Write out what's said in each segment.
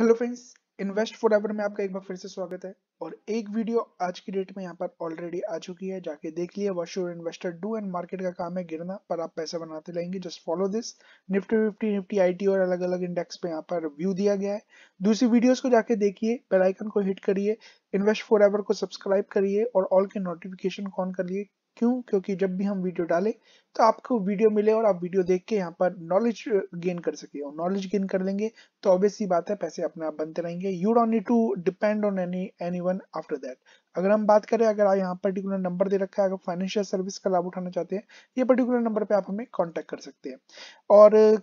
hello friends invest for ever में आपका एक बार फिर से स्वागत है और एक वीडियो आज की डेट में यहाँ पर ऑलरेडी आ चुकी है जाके देख लिया वॉश इन्वेस्टर डू एंड मार्केट का काम है गिरना पर आप पैसा बनाते रहेंगे just follow this Nifty Nifty Nifty IT और अलग अलग इंडेक्स पे यहाँ पर रिव्यू दिया गया है दूसरी वीडियो को जाके देखिए बेलाइकन को हिट करिए इन्वेस्ट फॉर एवर को सब्सक्राइब करिए और ऑल के नोटिफिकेशन ऑन करिए क्यों क्योंकि जब भी हम वीडियो डालें तो आपको वीडियो मिले और आप वीडियो देख के यहाँ पर नॉलेज गेन uh, कर सके और नॉलेज गेन कर लेंगे तो ऑब्वियस ही बात है पैसे अपने आप बनते रहेंगे you don't need to depend on any any one after that अगर हम बात करें अगर यहाँ पर्टिकुलर नंबर दे रखा है अगर फाइनेंशियल सर्विस का लाभ उठाना चाहते हैं ये पर्टिकुलर नंबर पर आप हमें कॉन्टैक्ट कर सकते हैं और uh,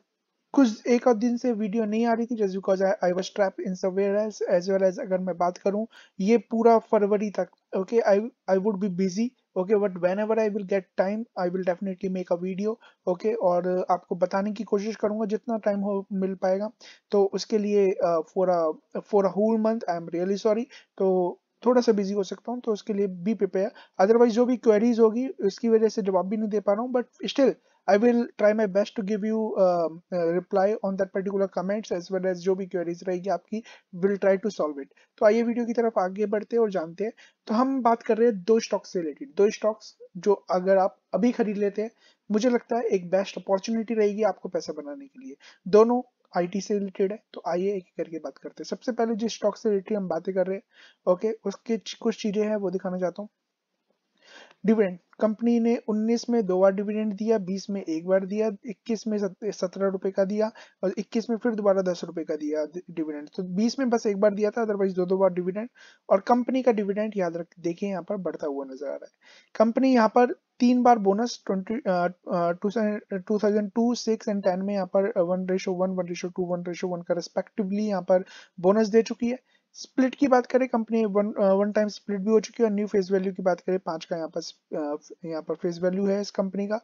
कुछ एक और दिन से वीडियो नहीं आ रही थी just because I was trap in सवेयर एज वेल एज अगर मैं बात करूं ये पूरा फरवरी तक okay I I would be busy okay but whenever I will get time I will definitely make a video okay और uh, आपको बताने की कोशिश करूंगा जितना टाइम हो मिल पाएगा तो उसके लिए for a for a whole month I am really sorry तो थोड़ा सा बिजी हो सकता हूँ तो उसके लिए बी प्रिपेयर अदरवाइज जो भी क्वेरीज होगी उसकी वजह से जवाब भी नहीं दे पा रहा हूँ but still I will try my best to give you uh, reply on that particular comments as well as जो भी queries रहेगी आपकी will try to solve it तो आइए वीडियो की तरफ आगे बढ़ते हैं और जानते हैं तो हम बात कर रहे हैं दो स्टॉक्स से रिलेटेड दो स्टॉक्स जो अगर आप अभी खरीद लेते हैं मुझे लगता है एक बेस्ट अपॉर्चुनिटी रहेगी आपको पैसा बनाने के लिए दोनों आईटी से रिलेटेड है तो आइए एक करके बात करते हैं सबसे पहले जिस स्टॉक से रिलेटेड हम बातें कर रहे हैं ओके उसके कुछ चीजें हैं वो दिखाना चाहता हूँ डिविडेंड कंपनी ने 19 में दो बार डिविडेंड दिया 20 में एक बार दिया 21 में सत्रह रुपए का दिया और 21 में फिर दोबारा दस रुपए का दिया डिविडेंड तो 20 में बस एक बार दिया था अदरवाइज दो दो बार डिविडेंड और कंपनी का डिविडेंड याद रख देखिए यहाँ पर बढ़ता हुआ नजर आ रहा है कंपनी यहाँ पर तीन बार bonus twenty two thousand two six and ten में यहाँ पर one ratio one one ratio two one ratio one का रेस्पेक्टिवली यहाँ पर बोनस दे चुकी है स्प्लिट की बात करें company one one time split भी हो चुकी है और न्यू फेस वैल्यू की बात करें पाँच का यहाँ पर uh, यहाँ पर फेस वैल्यू है इस कंपनी का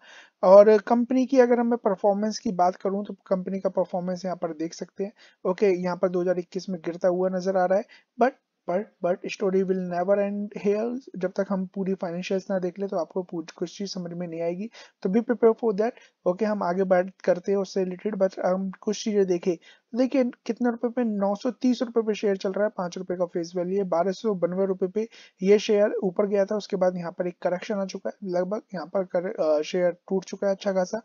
और कंपनी की अगर हमें परफॉर्मेंस की बात करूँ तो कंपनी का परफॉर्मेंस यहाँ पर देख सकते हैं ओके यहाँ पर 2021 में गिरता हुआ नजर आ रहा है but but but story will never end here जब तक हम पूरी फाइनेंशियल्स ना देख ले तो आपको कुछ चीज़ समझ में नहीं आएगी तो be prepare for that okay हम आगे बात करते हैं उससे रिलेटेड बट हम कुछ चीज़ें देखें देखिए कितने रुपए पे नौ सौ तीस रुपए पे शेयर चल रहा है पांच रुपए का फेस वैल्यू है बारह सौ बानवे रुपए पे ये शेयर ऊपर गया था उसके बाद यहाँ पर एक करेक्शन आ चुका है लगभग यहाँ पर कर, शेयर टूट चुका है अच्छा खासा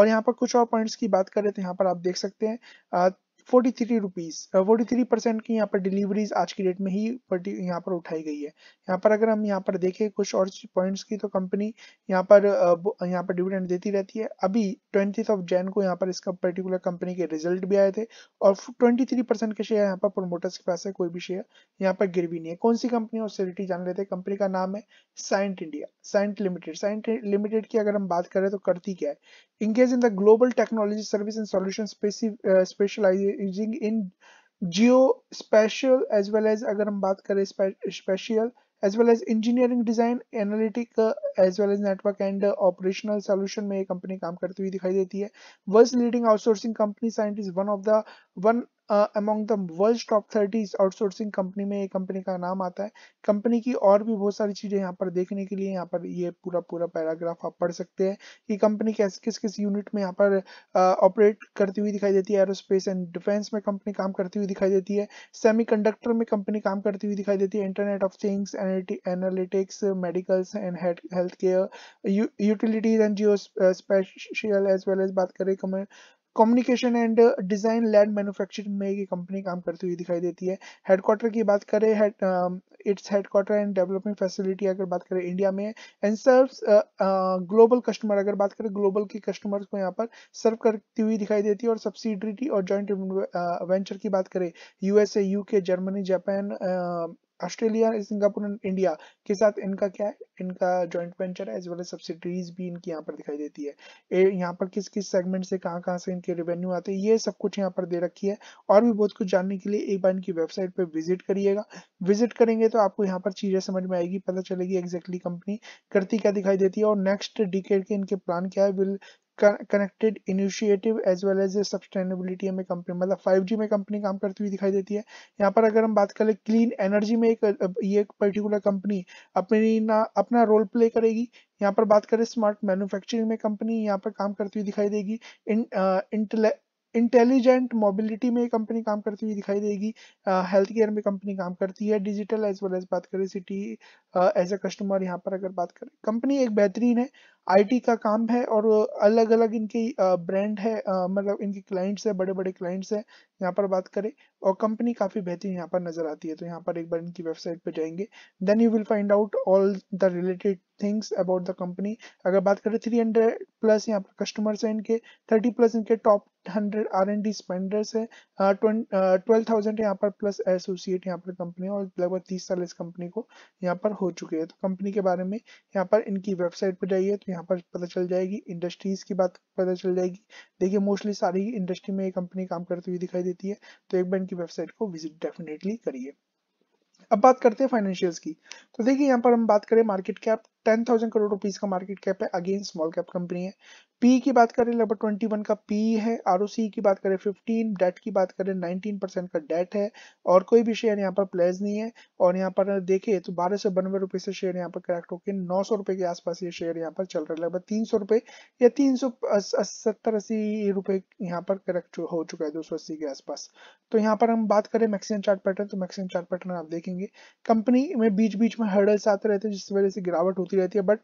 और यहाँ पर कुछ और पॉइंट्स की बात करें तो यहाँ पर आप देख सकते हैं forty three rupees forty three percent की यहाँ पर डिलीवरीज आज की डेट में ही यहाँ पर उठाई गई है यहाँ पर अगर हम यहाँ पर देखें कुछ और पॉइंट्स की तो कंपनी यहाँ पर uh, यहाँ पर डिविडेंड देती रहती है अभी ट्वेंटी ऑफ जैन को यहाँ पर इसका पर्टिकुलर कंपनी के रिजल्ट भी आए थे और ट्वेंटी थ्री परसेंट के शेयर यहाँ पर प्रोमोटर्स के पास है कोई भी शेयर यहाँ पर गिर भी नहीं है कौन सी कंपनी और सिलिटी जान लेते हैं कंपनी का नाम है Cyient India Cyient limited Cyient limited की अगर हम बात करें तो करती क्या है engage in the global technology service and solution specialise using in geo spatial as well as अगर हम बात करें spatial as well as engineering design analytic as well as network and operational solution में ये कंपनी काम करती हुई दिखाई देती है world leading outsourcing company Cyient is one of the one among the world top thirties outsourcing company में ये कंपनी का नाम आता है कंपनी की और भी बहुत सारी चीज़ें यहाँ पर देखने के लिए यहाँ पर ये पूरा पूरा पैराग्राफ आप पढ़ सकते हैं कि कंपनी कैसे किस किस यूनिट में यहाँ पर ऑपरेट uh, करती हुई दिखाई देती है एरोस्पेस एंड डिफेंस में कंपनी काम करती हुई दिखाई देती है सेमी में कंपनी काम करती हुई दिखाई देती है internet of things analytics medicals and health care utilities and geo spatial as well as बात करें communication and design land manufacturing में ये कंपनी काम करती हुई दिखाई देती है हेडक्वार्टर की बात करें it's headquarter and development facility अगर बात करें इंडिया में एंड सर्व्स ग्लोबल कस्टमर अगर बात करें ग्लोबल के कस्टमर्स को यहाँ पर सर्व करती हुई दिखाई देती है और सब्सिडरी और ज्वाइंट वेंचर uh, की बात करें USA UK Germany Japan Australia Singapore and India के साथ इनका क्या है इनका joint venture as well as subsidies भी इनकी यहाँ पर दिखाई देती है यहाँ पर किस किस सेगमेंट से कहाँ कहाँ से इनके रेवेन्यू आते हैं ये सब कुछ यहाँ पर दे रखी है और भी बहुत कुछ जानने के लिए एक बार इनकी वेबसाइट पर विजिट करिएगा विजिट करेंगे तो आपको यहाँ पर चीजें समझ में आएगी पता चलेगी एग्जैक्टली कंपनी करती क्या दिखाई देती है और नेक्स्ट डिकेड के इनके प्लान क्या है will connected initiative as well as sustainability हमें कंपनी मतलब 5G में कंपनी काम करती हुई दिखाई देती है यहाँ पर अगर हम बात करें क्लीन एनर्जी में एक ये एक पर्टिकुलर कंपनी अपनी ना अपना रोल प्ले करेगी यहाँ पर बात करें स्मार्ट मैन्युफैक्चरिंग में कंपनी यहाँ पर काम करती हुई दिखाई देगी इन इंटेलिजेंट मोबिलिटी में कंपनी काम करती हुई दिखाई देगी हेल्थ केयर में कंपनी काम करती है डिजिटल एज वेल एज बात करें सिटी एज ए कस्टमर यहाँ पर अगर बात करें कंपनी एक बेहतरीन है आईटी का काम है और अलग अलग इनकी ब्रांड है मतलब इनके क्लाइंट्स है बड़े बड़े क्लाइंट्स है यहाँ पर बात करें और कंपनी काफ़ी बेहतरीन यहाँ पर नज़र आती है तो यहाँ पर एक बार इनकी वेबसाइट पे जाएंगे then you will find out all the related things about the company अगर बात करें थ्री हंड्रेड प्लस यहाँ पर कस्टमर्स है इनके थर्टी प्लस इनके top hundred R and D spenders है ट्वेल्व थाउजेंड यहाँ पर प्लस एसोसिएट यहाँ पर कंपनी और लगभग तीस साल इस कंपनी को यहाँ पर हो चुके हैं तो कंपनी के बारे में यहाँ पर इनकी वेबसाइट पर जाइए तो यहाँ पर पता चल जाएगी इंडस्ट्रीज की बात पता चल जाएगी देखिए मोस्टली सारी इंडस्ट्री में ये कंपनी काम करती हुई दिखाई देती है तो एक बार इनकी वेबसाइट को विजिट डेफिनेटली करिए अब बात करते हैं फाइनेंशियल्स की तो देखिए यहाँ पर हम बात करें market cap ten thousand crore rupees का मार्केट कैप है अगेन स्मॉल कैप कंपनी है पी की बात करें लगभग ट्वेंटी वन का पी है आर की बात करें फिफ्टीन डेट की बात करें नाइनटीन परसेंट का डेट है और कोई भी शेयर यहाँ पर प्लेज नहीं है और यहाँ पर देखे तो बारह सौ बानवे रुपए से शेयर यहाँ पर करेक्ट होकर नौ सौ रुपए के आसपास ये शेयर यहाँ पर चल रहा है लगभग तीन सौ रुपए या तीन सौ सत्तर अस्सी रुपए यहाँ पर करेक्ट हो चुका है दो सौ अस्सी के आसपास तो यहाँ पर हम बात करें मैक्सिमम चार्ट पैटर्न तो मैक्सिम चार्ट पैटर्न आप देखेंगे कंपनी में बीच बीच में हर्डल्स आते रहते हैं जिस वजह से गिरावट होती रहती है बट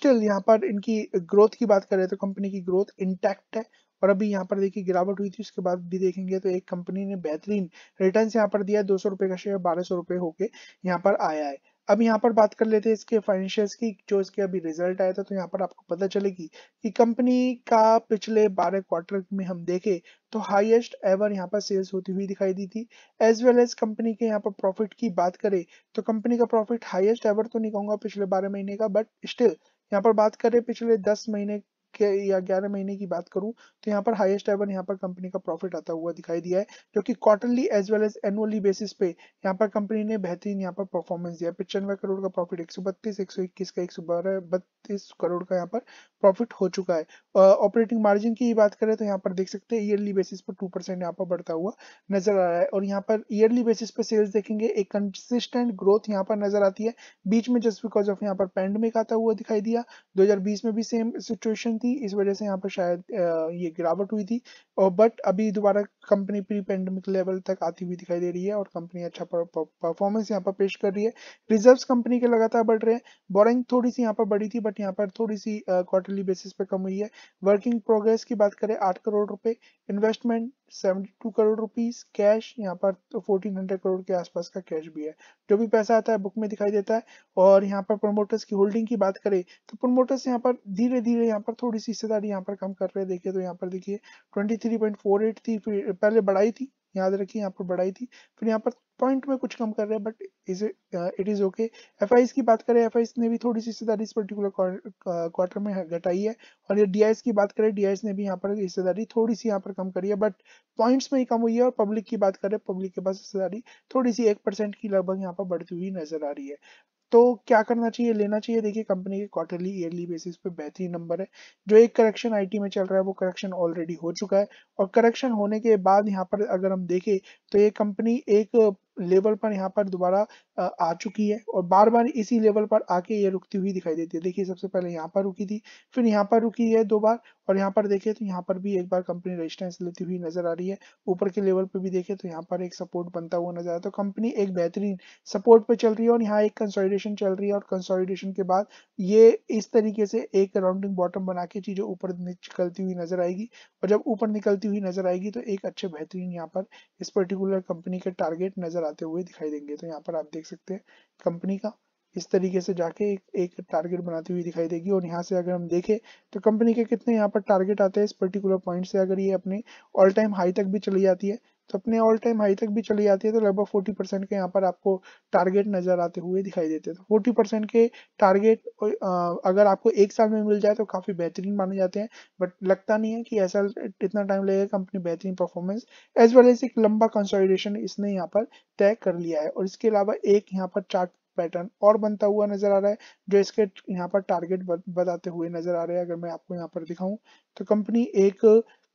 स्टिल यहाँ पर इनकी ग्रोथ की बात करें तो कंपनी की ग्रोथ इंटैक्ट है और अभी यहाँ पर देखिए गिरावट हुई थी उसके बाद भी देखेंगे तो एक कंपनी ने बेहतरीन रिटर्न यहाँ पर दिया दो सौ रुपए का शेयर बारह सौ रुपए होके यहाँ पर आया है अब यहाँ पर बात कर लेते हैं इसके फाइनेंशियल्स की जो इसके अभी रिजल्ट आया था तो यहाँ पर आपको पता चलेगी कि कंपनी का पिछले 12 क्वार्टर में हम देखें तो हाईएस्ट एवर यहाँ पर सेल्स होती हुई दिखाई दी थी एज वेल एज कंपनी के यहाँ पर प्रॉफिट की बात करें तो कंपनी का प्रॉफिट हाईएस्ट एवर तो नहीं कहूंगा पिछले बारह महीने का बट स्टिल यहाँ पर बात करें पिछले दस महीने या ग्यारह महीने की बात करूं तो यहाँ पर हाईएस्ट एवर यहाँ पर कंपनी का प्रॉफिट आता हुआ दिखाई दिया है जो कि quarterly as well as annually basis पे यहाँ पर कंपनी ने बेहतरीन यहाँ पर परफॉर्मेंस दिया पिचानवे करोड़ का प्रॉफिट एक सौ बत्तीस एक सौ इक्कीस का एक सौ बत्तीस करोड़ का यहाँ पर प्रॉफिट हो चुका है ऑपरेटिंग मार्जिन की बात करें तो यहाँ पर देख सकते हैं ईयरली बेसिस पर टू परसेंट यहाँ पर बढ़ता हुआ नजर आ रहा है और यहाँ पर ईयरली बेसिस पर सेल्स देखेंगे एक कंसिस्टेंट ग्रोथ यहाँ पर नजर आती है बीच में जस्ट बिकॉज ऑफ यहाँ पर पैंडमिक आता हुआ दिखाई दिया 2020 में भी सेम सिचुएशन थी थी इस वजह से यहाँ पर शायद ये गिरावट हुई थी और बट अभी दोबारा कंपनी प्री पेंडेमिक लेवल तक आती हुई दिखाई दे रही है और कंपनी अच्छा परफॉर्मेंस यहाँ पर पेश कर रही है रिजर्व्स कंपनी के लगातार बढ़ रहे हैं बोरिंग थोड़ी सी यहाँ पर बढ़ी थी बट यहाँ पर थोड़ी सी क्वार्टरली बेसिस पे कम हुई है वर्किंग प्रोग्रेस की बात करें आठ करोड़ रुपए इन्वेस्टमेंट 72 करोड़ रुपीस कैश यहाँ पर तो 1400 करोड़ के आसपास का कैश भी है जो भी पैसा आता है बुक में दिखाई देता है और यहाँ पर प्रोमोटर्स की होल्डिंग की बात करें तो प्रोमोटर्स यहाँ पर धीरे धीरे यहाँ पर थोड़ी सी हिस्सेदारी यहाँ पर कम कर रहे हैं देखिए तो यहाँ पर देखिए 23.48 थी पहले बढ़ाई थी याद रखिए यहाँ पर बढ़ाई थी फिर यहाँ पर पॉइंट में कुछ कम कर रहे हैं but is it is okay F की बात करें एफ ने भी थोड़ी सी हिस्सेदारी इस पर्टिकुलर क्वार्टर uh, में घटाई है और ये डी की बात करें डी ने भी यहाँ पर हिस्सेदारी थोड़ी सी यहाँ पर कम करी है बट पॉइंट्स में ही कम हुई है और पब्लिक की बात करें पब्लिक के पास हिस्सेदारी थोड़ी सी एक की लगभग यहाँ पर बढ़ती हुई नजर आ रही है तो क्या करना चाहिए लेना चाहिए देखिए कंपनी के क्वार्टरली ईयरली बेसिस पे बेहतरीन नंबर है जो एक करेक्शन आईटी में चल रहा है वो करेक्शन ऑलरेडी हो चुका है और करेक्शन होने के बाद यहाँ पर अगर हम देखें तो ये कंपनी एक लेवल पर यहाँ पर दोबारा आ चुकी है और बार बार इसी लेवल पर आके ये रुकती हुई दिखाई देती है देखिए सबसे पहले यहाँ पर रुकी थी फिर यहाँ पर रुकी है दो बार और यहाँ पर देखें तो यहाँ पर भी एक बार कंपनी रेजिस्टेंस लेती हुई नजर आ रही है ऊपर के लेवल पर भी देखे तो यहाँ पर एक सपोर्ट बनता हुआ नजर आता तो कंपनी एक बेहतरीन सपोर्ट पर चल रही है और यहाँ एक कंसोलिडेशन चल रही है और कंसोलिडेशन के बाद ये इस तरीके से एक राउंडिंग बॉटम बना के चीजें ऊपर निकलती हुई नजर आएगी और जब ऊपर निकलती हुई नजर आएगी तो एक अच्छे बेहतरीन यहाँ पर इस पर्टिकुलर कंपनी के टारगेट नजर लगाते हुए दिखाई देंगे तो यहाँ पर आप देख सकते हैं कंपनी का इस तरीके से जाके एक एक टारगेट बनाती हुई दिखाई देगी और यहाँ से अगर हम देखें तो कंपनी के कितने यहाँ पर टारगेट आते हैं इस पर्टिकुलर पॉइंट से अगर ये अपने ऑल टाइम हाई तक भी चली जाती है तो अपने ऑल टाइम हाई तक भी चली जाती है तो लगभग फोर्टी परसेंट के यहाँ पर आपको टारगेट नजर आते हुए दिखाई देते हैं तो फोर्टी परसेंट के टारगेट अगर आपको एक साल में मिल जाए तो काफी बेहतरीन माने जाते हैं बट लगता नहीं है कि ऐसा इतना टाइम लगेगा कंपनी बेहतरीन परफॉर्मेंस एज वेल एज एक लंबा कंसोलिडेशन इसने यहाँ पर तय कर लिया है और इसके अलावा एक यहाँ पर चार्ट पैटर्न और बनता हुआ नजर आ रहा है जो इसके यहाँ पर टारगेट बताते हुए नजर आ रहे हैं अगर मैं आपको यहाँ पर दिखाऊं तो कंपनी एक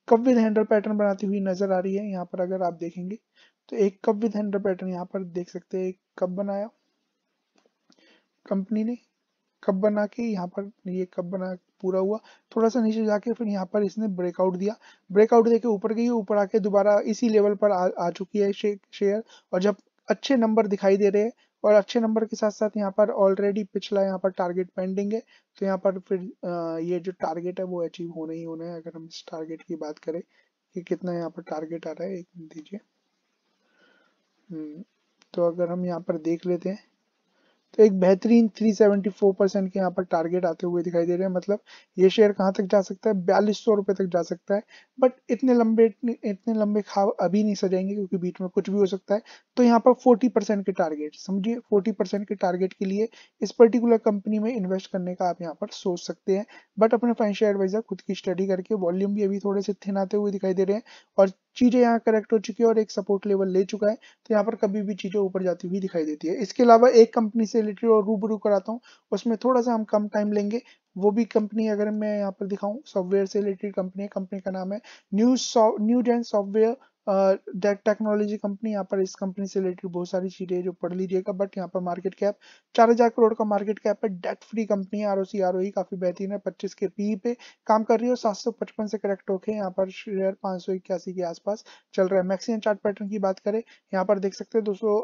कप विद हैंडल पैटर्न बनाती हुई नजर आ रही है यहाँ पर अगर आप देखेंगे तो एक कप विद हैंडल पैटर्न यहाँ पर देख सकते हैं एक कप बनाया कंपनी ने कप बना के यहाँ पर ये कप बना पूरा हुआ थोड़ा सा नीचे जाके फिर यहाँ पर इसने ब्रेकआउट दिया ब्रेकआउट देके ऊपर गई ऊपर आके दोबारा इसी लेवल पर आ, आ चुकी है शे, शेयर और जब अच्छे नंबर दिखाई दे रहे हैं और अच्छे नंबर के साथ साथ यहाँ पर ऑलरेडी पिछला यहाँ पर टारगेट पेंडिंग है तो यहाँ पर फिर ये जो टारगेट है वो अचीव होना ही होना है अगर हम इस टारगेट की बात करें कि कितना यहाँ पर टारगेट आ रहा है एक मिनट दीजिए हम्म, तो अगर हम यहाँ पर देख लेते हैं तो एक बेहतरीन 374 परसेंट के यहाँ पर टारगेट आते हुए दिखाई दे रहे हैं मतलब ये शेयर कहाँ तक जा सकता है बयालीस सौ रुपये तक जा सकता है बट इतने लंबे इतने लंबे खाव अभी नहीं सजाएंगे क्योंकि बीच में कुछ भी हो सकता है तो यहाँ पर 40 परसेंट के टारगेट समझिए 40 परसेंट के टारगेट के लिए इस पर्टिकुलर कंपनी में इन्वेस्ट करने का आप यहाँ पर सोच सकते हैं बट अपने फाइनेंशियल एडवाइजर खुद की स्टडी करके वॉल्यूम भी अभी थोड़े से थिन आते हुए दिखाई दे रहे हैं और चीजें यहाँ करेक्ट हो चुकी है और एक सपोर्ट लेवल ले चुका है तो यहाँ पर कभी भी चीजें ऊपर जाती हुई दिखाई देती है इसके अलावा एक कंपनी से रिलेटेड और रूबरू कराता हूँ उसमें थोड़ा सा हम कम टाइम लेंगे वो भी कंपनी अगर मैं यहाँ पर दिखाऊं सॉफ्टवेयर से रिलेटेड कंपनी है कंपनी का नाम है सॉ न्यू एंड सॉफ्टवेयर टेक्नोलॉजी कंपनी यहाँ पर इस कंपनी से रिलेटेड बहुत सारी चीजें जो पढ़ लीजिएगा बट यहाँ पर मार्केट कैप चार हजार करोड़ का मार्केट कैप है डेट फ्री कंपनी है आरओसी आरओई e काफी बेहतरीन है पच्चीस के पी e पे काम कर रही है सात सौ पचपन से करेक्ट होके यहाँ पर शेयर पांच सौ इक्यासी के आसपास चल रहा है मैक्सिमम चार्ट पैटर्न की बात करें यहाँ पर देख सकते हैं दोस्तों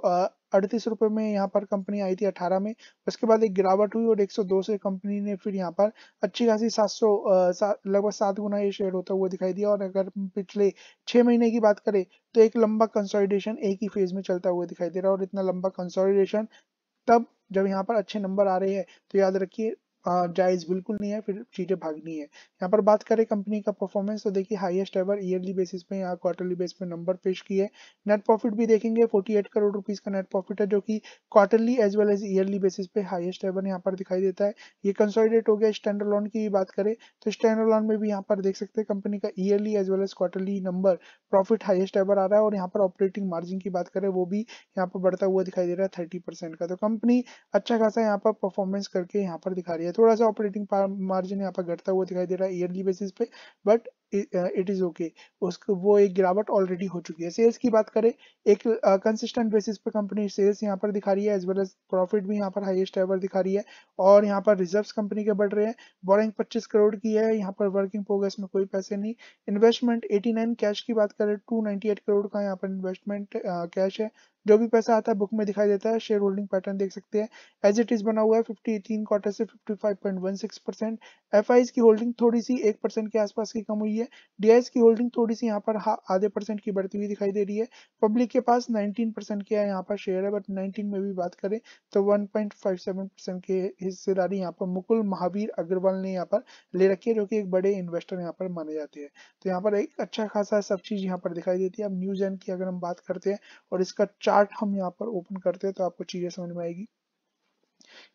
अड़तीस रुपए में यहाँ पर कंपनी आई थी अठारह में उसके बाद एक गिरावट हुई और 102 से कंपनी ने फिर यहाँ पर अच्छी खासी सात सौ लगभग सात गुना ये शेयर होता हुआ दिखाई दिया और अगर पिछले छह महीने की बात करें तो एक लंबा कंसोलिडेशन एक ही फेज में चलता हुआ दिखाई दे रहा है और इतना लंबा कंसोलिडेशन तब जब यहाँ पर अच्छे नंबर आ रहे हैं तो याद रखिए जायज बिल्कुल नहीं है फिर चीज़ें भागनी है यहाँ पर बात करें कंपनी का परफॉर्मेंस तो देखिए हाईएस्ट एवर ईयरली बेसिस पे यहाँ क्वार्टरली बेस पे नंबर पेश किए नेट प्रॉफिट भी देखेंगे 48 करोड़ रुपीज़ का नेट प्रॉफिट है जो कि quarterly as well as yearly basis पे हाईएस्ट एवर यहाँ पर दिखाई देता है ये कंसोलिडेट हो गया स्टैंड लोन की भी बात करें तो स्टैंड लोन में भी यहाँ पर देख सकते हैं कंपनी का yearly as well as quarterly number profit highest ever आ रहा है और यहाँ पर ऑपरेटिंग मार्जिन की बात करें वो भी यहाँ पर बढ़ता हुआ दिखाई दे रहा है थर्टी का तो कंपनी अच्छा खासा यहाँ पर परफॉर्मेंस करके यहाँ पर दिखा रही है थोड़ा सा ऑपरेटिंग मार्जिन यहाँ पर घटता हुआ दिखाई दे रहा है ईयरली बेसिस पे बट इट इज ओके उसको वो एक गिरावट ऑलरेडी हो चुकी है सेल्स की बात करें एक कंसिस्टेंट बेसिस पर कंपनी सेल्स यहाँ पर दिखा रही है एज वेल एज प्रॉफिट भी यहाँ पर हाईएस्ट एवर दिखा रही है और यहाँ पर रिजर्व्स कंपनी के बढ़ रहे हैं बोरिंग 25 करोड़ की है यहाँ पर वर्किंग प्रोग्रेस में कोई पैसे नहीं इन्वेस्टमेंट 89 कैश की बात करें 298 करोड़ का यहाँ पर इन्वेस्टमेंट कैश uh, है जो भी पैसा आता है बुक में दिखाई देता है शेयर होल्डिंग पैटर्न देख सकते हैं एज इट इज बना हुआ है फिफ्टी तीन क्वार्टर से 55.16 परसेंट एफ की होल्डिंग थोड़ी सी एक परसेंट के आसपास की कम हुई रही है डीआईएस की होल्डिंग थोड़ी सी यहाँ पर आधे परसेंट की बढ़ती हुई दिखाई दे रही है पब्लिक के पास 19 परसेंट के यहाँ पर शेयर है बट 19 में भी बात करें तो 1.57 परसेंट के हिस्सेदारी यहाँ पर मुकुल महावीर अग्रवाल ने यहाँ पर ले रखी है जो की एक बड़े इन्वेस्टर यहाँ पर माने जाते हैं तो यहाँ पर एक अच्छा खासा सब चीज यहाँ पर दिखाई देती है अब न्यूज एन की अगर हम बात करते हैं और इसका चार्ट हम यहाँ पर ओपन करते हैं तो आपको चीजें समझ में आएगी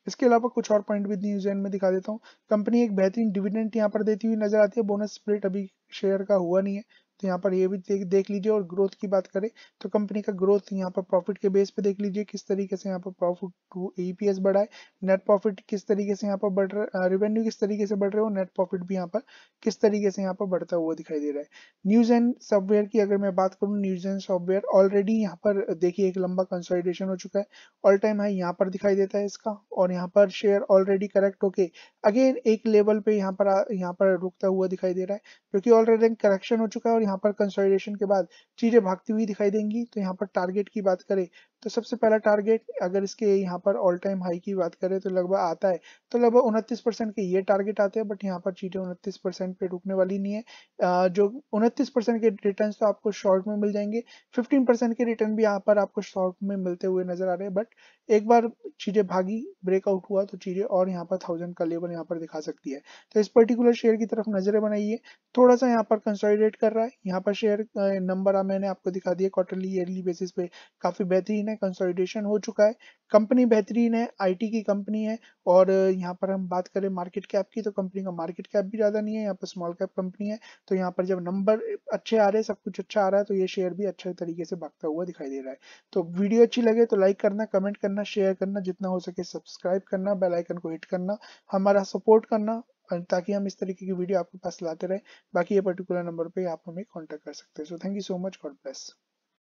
इसके अलावा कुछ और पॉइंट भी न्यूजीलैंड में दिखा देता हूँ कंपनी एक बेहतरीन डिविडेंट यहाँ पर देती हुई नजर आती है बोनस स्प्लिट अभी शेयर का हुआ नहीं है तो यहाँ पर ये भी देख देख लीजिए और ग्रोथ की बात करें तो कंपनी का ग्रोथ यहाँ पर प्रॉफिट के बेस पे देख लीजिए किस तरीके से यहाँ पर प्रॉफिट ईपीएस बढ़ा है नेट प्रॉफिट किस तरीके से यहाँ पर बढ़ रहा है रेवेन्यू किस तरीके से बढ़ रहे हो नेट प्रॉफिट भी यहाँ पर किस तरीके से यहाँ पर बढ़ता हुआ दिखाई दे रहा है न्यूज एंड सॉफ्टवेयर की अगर मैं बात करूँ न्यूज एंड सॉफ्टवेयर ऑलरेडी यहाँ पर देखिए एक लंबा कंसोलिडेशन हो चुका है ऑल टाइम हाई यहाँ पर दिखाई देता है इसका और यहाँ पर शेयर ऑलरेडी करेक्ट होके अगेन एक लेवल पे यहाँ पर यहाँ पर रुकता हुआ दिखाई दे रहा है क्योंकि ऑलरेडी करेक्शन हो चुका है और यहाँ पर कंसोलिडेशन के बाद चीजें भागती हुई दिखाई देंगी तो यहाँ पर टारगेट की बात करें तो सबसे पहला टारगेट अगर इसके यहाँ पर ऑल टाइम हाई की बात करें तो लगभग आता है तो लगभग उनतीस परसेंट के ये टारगेट आते हैं बट यहाँ पर चीजें उनतीस परसेंट पे रुकने वाली नहीं है जो उनतीस परसेंट के रिटर्न तो आपको शॉर्ट में मिल जाएंगे फिफ्टीन परसेंट के रिटर्न भी यहाँ पर आपको शॉर्ट में मिलते हुए नजर आ रहे हैं बट एक बार चीजें भागी ब्रेकआउट हुआ तो चीजें और यहाँ पर थाउजेंड का लेवल यहाँ पर दिखा सकती है तो इस पर्टिकुलर शेयर की तरफ नजरें बनाइए थोड़ा सा यहाँ पर कंसोलिडेट कर रहा है यहाँ पर शेयर नंबर मैंने आपको दिखा दिया क्वार्टरली ईयरली बेसिस पे काफ़ी बेहतरीन है कंसोलिडेशन हो चुका है कंपनी बेहतरीन है आईटी की कंपनी है और यहाँ पर हम बात करें मार्केट कैप की तो कंपनी का मार्केट कैप भी ज़्यादा नहीं है यहाँ पर स्मॉल कैप कंपनी है तो यहाँ पर जब नंबर अच्छे आ रहे हैं सब कुछ अच्छा आ रहा है तो ये शेयर भी अच्छे तरीके से भागता हुआ दिखाई दे रहा है तो वीडियो अच्छी लगे तो लाइक करना कमेंट करना शेयर करना जितना हो सके सब्सक्राइब करना बेलाइकन को हिट करना हमारा सपोर्ट करना ताकि हम इस तरीके की वीडियो आपके पास लाते रहे बाकी ये पर्टिकुलर नंबर पे आप हमें कॉन्टैक्ट कर सकते हैं so thank you so much God bless